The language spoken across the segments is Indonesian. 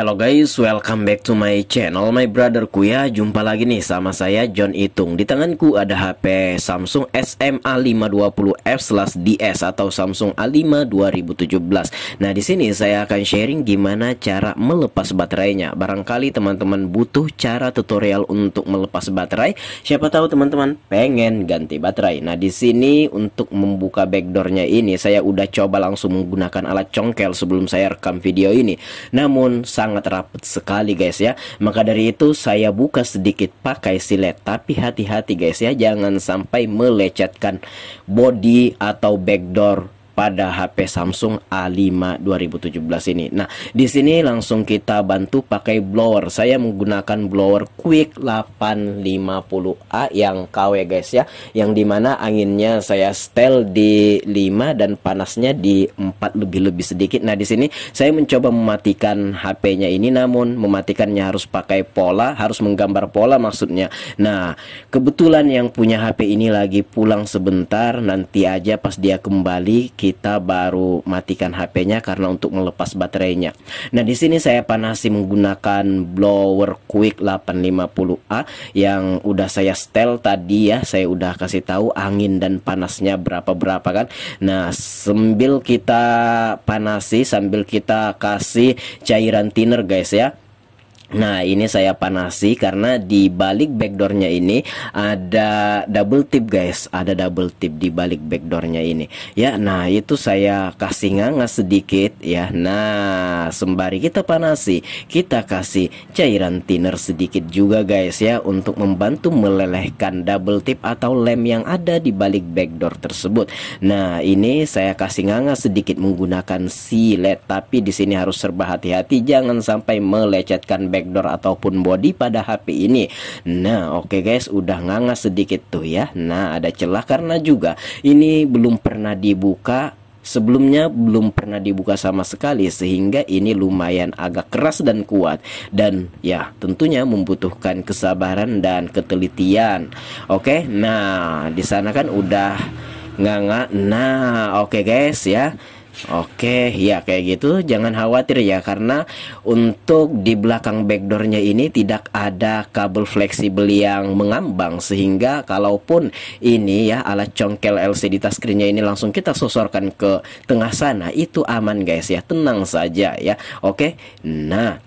Hello guys, welcome back to my channel My brotherku ya, jumpa lagi nih sama saya John Itung Di tanganku ada HP Samsung SMA520F/DS atau Samsung A5 2017 Nah di sini saya akan sharing gimana cara melepas baterainya Barangkali teman-teman butuh cara tutorial untuk melepas baterai Siapa tahu teman-teman pengen ganti baterai Nah di sini untuk membuka backdoornya ini Saya udah coba langsung menggunakan alat congkel sebelum saya rekam video ini Namun sang sangat rapat sekali guys ya Maka dari itu saya buka sedikit pakai silet Tapi hati-hati guys ya jangan sampai melecetkan body atau backdoor pada HP Samsung A5 2017 ini. Nah, di sini langsung kita bantu pakai blower. Saya menggunakan blower Quick 850A yang KW guys ya, yang dimana anginnya saya setel di 5 dan panasnya di 4 lebih-lebih sedikit. Nah, di sini saya mencoba mematikan HP-nya ini namun mematikannya harus pakai pola, harus menggambar pola maksudnya. Nah, kebetulan yang punya HP ini lagi pulang sebentar, nanti aja pas dia kembali kita kita baru matikan HP-nya karena untuk melepas baterainya. Nah, di sini saya panasi menggunakan blower Quick 850A yang udah saya setel tadi ya. Saya udah kasih tahu angin dan panasnya berapa-berapa kan. Nah, sambil kita panasi sambil kita kasih cairan thinner guys ya. Nah ini saya panasi karena di balik backdoornya ini ada double tip guys Ada double tip di balik backdoornya ini Ya nah itu saya kasih nganga sedikit ya Nah sembari kita panasi kita kasih cairan thinner sedikit juga guys ya Untuk membantu melelehkan double tip atau lem yang ada di balik backdoor tersebut Nah ini saya kasih nganga sedikit menggunakan silet Tapi di sini harus serba hati-hati jangan sampai melecetkan backdoor backdoor ataupun body pada HP ini nah oke okay guys udah nganga sedikit tuh ya nah ada celah karena juga ini belum pernah dibuka sebelumnya belum pernah dibuka sama sekali sehingga ini lumayan agak keras dan kuat dan ya tentunya membutuhkan kesabaran dan ketelitian oke nah di sana kan udah nganga nah oke okay guys ya Oke, ya kayak gitu. Jangan khawatir ya, karena untuk di belakang backdoornya ini tidak ada kabel fleksibel yang mengambang, sehingga kalaupun ini ya alat congkel LCD touchscreennya ini langsung kita sosorkan ke tengah sana, itu aman guys ya, tenang saja ya. Oke, nah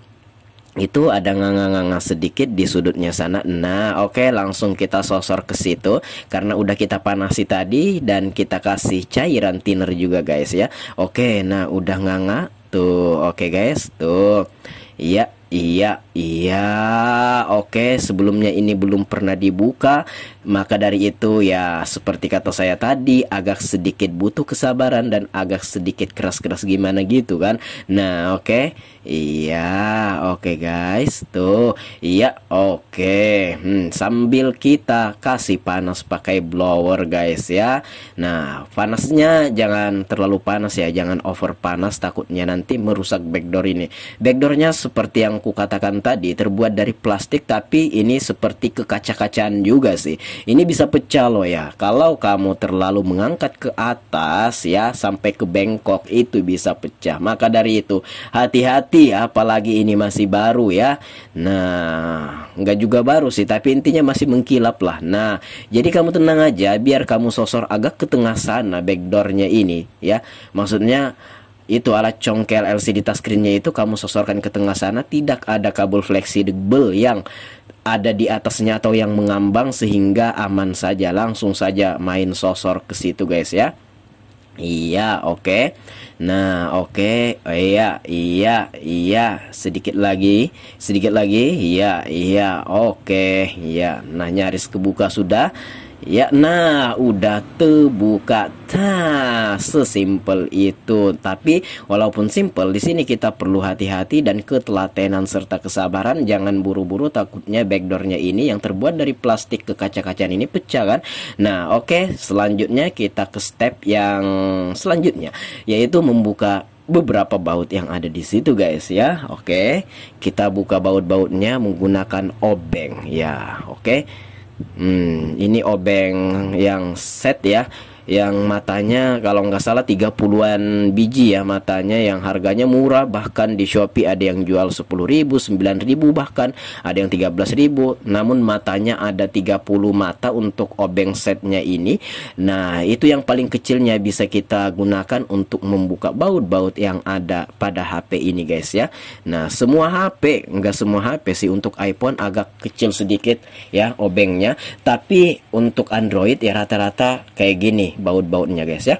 itu ada nganga-nganga sedikit di sudutnya sana. Nah, oke, okay, langsung kita sosor ke situ karena udah kita panasi tadi dan kita kasih cairan thinner juga, guys ya. Oke, okay, nah udah nganga tuh. Oke, okay, guys, tuh. Iya, Iya, iya. Oke, sebelumnya ini belum pernah dibuka, maka dari itu ya seperti kata saya tadi agak sedikit butuh kesabaran dan agak sedikit keras-keras gimana gitu kan. Nah, oke. Iya, oke guys. Tuh. Iya, oke. Hmm, sambil kita kasih panas pakai blower guys ya. Nah, panasnya jangan terlalu panas ya, jangan over panas takutnya nanti merusak backdoor ini. Backdoornya seperti yang aku katakan tadi terbuat dari plastik tapi ini seperti kekaca-kacaan juga sih. Ini bisa pecah loh ya. Kalau kamu terlalu mengangkat ke atas ya sampai ke bengkok itu bisa pecah. Maka dari itu hati-hati apalagi ini masih baru ya. Nah, nggak juga baru sih tapi intinya masih mengkilap lah. Nah, jadi kamu tenang aja biar kamu sosor agak ke tengah sana backdoornya ini ya. Maksudnya itu alat congkel LCD touchscreennya itu kamu sosorkan ke tengah sana tidak ada kabel fleksibel yang ada di atasnya atau yang mengambang sehingga aman saja langsung saja main sosor ke situ guys ya Iya oke okay. Nah oke okay. Iya iya iya Sedikit lagi Sedikit lagi Iya iya oke okay. Iya nah nyaris kebuka sudah Ya nah udah terbuka nah, sesimpel itu tapi walaupun simpel di sini kita perlu hati-hati dan ketelatenan serta kesabaran jangan buru-buru takutnya backdoornya ini yang terbuat dari plastik ke kaca-kacaan ini pecah kan nah oke okay, selanjutnya kita ke step yang selanjutnya yaitu membuka beberapa baut yang ada di situ guys ya oke okay. kita buka baut-bautnya menggunakan obeng ya oke okay. Hmm, ini obeng yang set ya yang matanya kalau nggak salah 30-an biji ya matanya yang harganya murah bahkan di Shopee ada yang jual 10.000, 9.000 bahkan ada yang 13.000 namun matanya ada 30 mata untuk obeng setnya ini. Nah, itu yang paling kecilnya bisa kita gunakan untuk membuka baut-baut yang ada pada HP ini guys ya. Nah, semua HP, nggak semua HP sih untuk iPhone agak kecil sedikit ya obengnya, tapi untuk Android ya rata-rata kayak gini nih baut-bautnya guys ya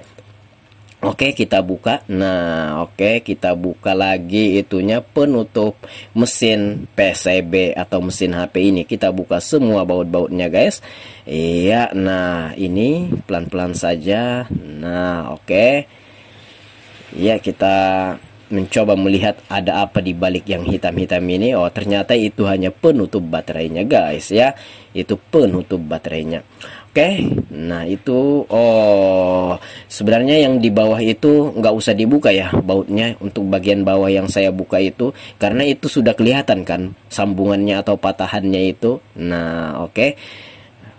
Oke kita buka Nah oke kita buka lagi itunya penutup mesin PCB atau mesin HP ini Kita buka semua baut-bautnya guys Iya nah ini pelan-pelan saja Nah oke Iya kita mencoba melihat ada apa di balik yang hitam-hitam ini oh ternyata itu hanya penutup baterainya guys ya itu penutup baterainya oke okay? nah itu oh sebenarnya yang di bawah itu nggak usah dibuka ya bautnya untuk bagian bawah yang saya buka itu karena itu sudah kelihatan kan sambungannya atau patahannya itu nah oke okay?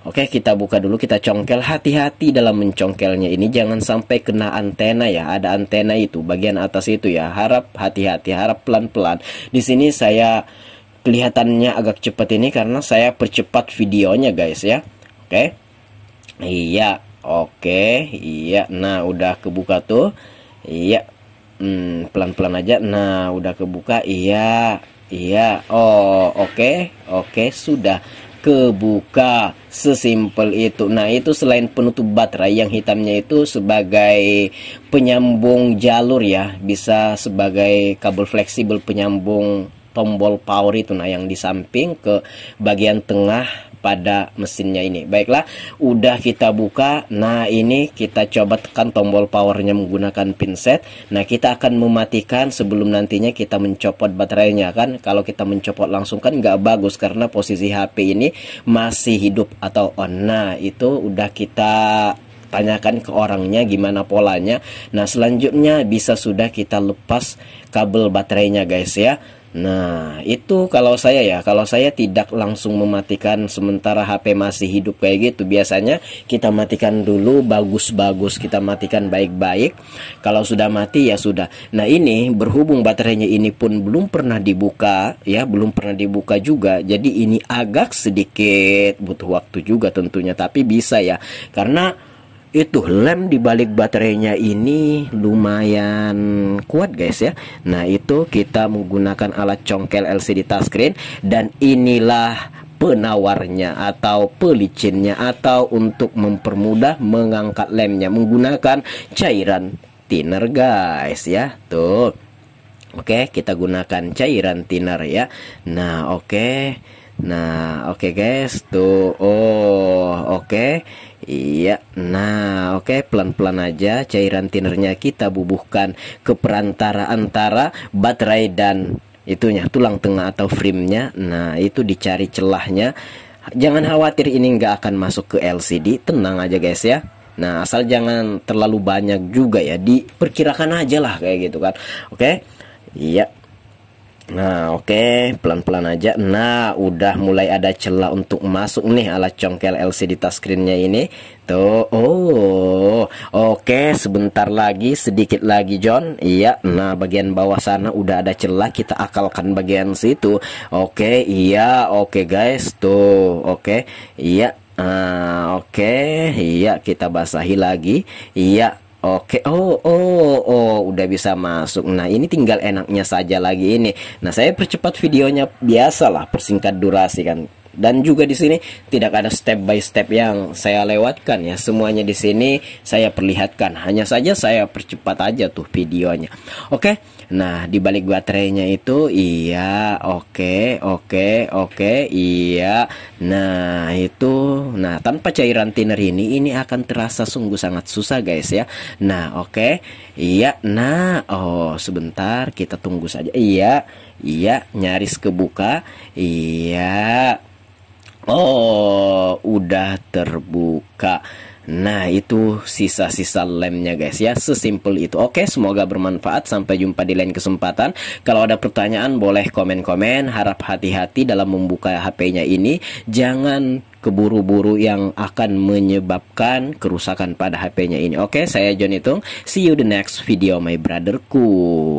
Oke, kita buka dulu, kita congkel. Hati-hati dalam mencongkelnya ini, jangan sampai kena antena ya. Ada antena itu, bagian atas itu ya. Harap hati-hati, harap pelan-pelan. Di sini saya kelihatannya agak cepat ini karena saya percepat videonya guys ya. Oke, iya, oke, iya. Nah, udah kebuka tuh. Iya, hmm, pelan-pelan hmm, aja. Nah, udah kebuka, iya. Iya, oh oke, okay, oke okay, sudah kebuka sesimpel itu nah itu selain penutup baterai yang hitamnya itu sebagai penyambung jalur ya bisa sebagai kabel fleksibel penyambung tombol power itu nah yang di samping ke bagian tengah pada mesinnya ini baiklah udah kita buka nah ini kita coba tekan tombol powernya menggunakan pinset nah kita akan mematikan sebelum nantinya kita mencopot baterainya kan kalau kita mencopot langsung kan nggak bagus karena posisi HP ini masih hidup atau on nah itu udah kita tanyakan ke orangnya gimana polanya. Nah, selanjutnya bisa sudah kita lepas kabel baterainya guys ya. Nah, itu kalau saya ya, kalau saya tidak langsung mematikan sementara HP masih hidup kayak gitu. Biasanya kita matikan dulu bagus-bagus, kita matikan baik-baik. Kalau sudah mati ya sudah. Nah, ini berhubung baterainya ini pun belum pernah dibuka ya, belum pernah dibuka juga. Jadi ini agak sedikit butuh waktu juga tentunya, tapi bisa ya. Karena itu lem di balik baterainya ini lumayan kuat guys ya nah itu kita menggunakan alat congkel LCD touchscreen dan inilah penawarnya atau pelicinnya atau untuk mempermudah mengangkat lemnya menggunakan cairan thinner guys ya tuh oke kita gunakan cairan thinner ya nah oke Nah, oke okay guys, tuh oh, oke. Okay. Iya, nah oke okay, pelan-pelan aja cairan tinernya kita bubuhkan ke perantara antara baterai dan itunya tulang tengah atau frame-nya. Nah itu dicari celahnya. Jangan khawatir ini nggak akan masuk ke LCD, tenang aja guys ya. Nah asal jangan terlalu banyak juga ya, diperkirakan aja lah kayak gitu kan. Oke, okay? iya. Nah oke okay. pelan-pelan aja Nah udah mulai ada celah untuk masuk nih alat congkel LCD touchscreennya ini Tuh oh oke okay. sebentar lagi sedikit lagi John Iya nah bagian bawah sana udah ada celah kita akalkan bagian situ Oke okay, iya oke okay, guys tuh oke okay. iya Ah, oke, okay. iya kita basahi lagi. Iya, Oke, oh, oh, oh, udah bisa masuk. Nah, ini tinggal enaknya saja lagi ini. Nah, saya percepat videonya biasalah, persingkat durasi kan. Dan juga di sini tidak ada step by step yang saya lewatkan ya. Semuanya di sini saya perlihatkan. Hanya saja saya percepat aja tuh videonya. Oke. Nah, di balik baterainya itu iya, oke, okay, oke, okay, oke, okay, iya. Nah, itu nah tanpa cairan thinner ini ini akan terasa sungguh sangat susah, guys ya. Nah, oke. Iya, nah, oh sebentar kita tunggu saja. Iya, iya, nyaris kebuka. Iya. Oh, udah terbuka. Nah itu sisa-sisa lemnya guys ya Sesimpel itu Oke semoga bermanfaat Sampai jumpa di lain kesempatan Kalau ada pertanyaan boleh komen-komen Harap hati-hati dalam membuka HP-nya ini Jangan keburu-buru yang akan menyebabkan kerusakan pada HP-nya ini Oke saya John See you the next video my brotherku